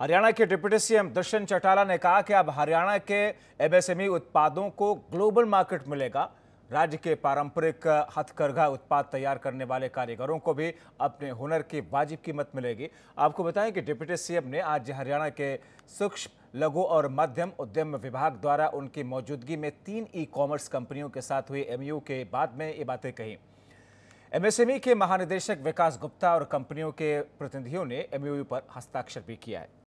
हरियाणा के deputy CM Dushyant Chautala ने कहा कि अब हरियाणा के एमएसएमई उत्पादों को ग्लोबल मार्केट मिलेगा राज्य के पारंपरिक हथकरघा उत्पाद तैयार करने वाले कारीगरों को भी अपने हुनर की वाजिब कीमत मिलेगी आपको बताएं कि डिप्टी सीएम ने आज हरियाणा के सूक्ष्म लघु और मध्यम उद्यम विभाग द्वारा उनकी मौजूदगी में तीन ई कॉमर्स कंपनियों के साथ हुई एमयू के बाद में ये बातें कही एमएसएमई e के महानिदेशक विकास गुप्ता और कंपनियों के प्रतिनिधियों ने एमयू पर हस्ताक्षर भी किया है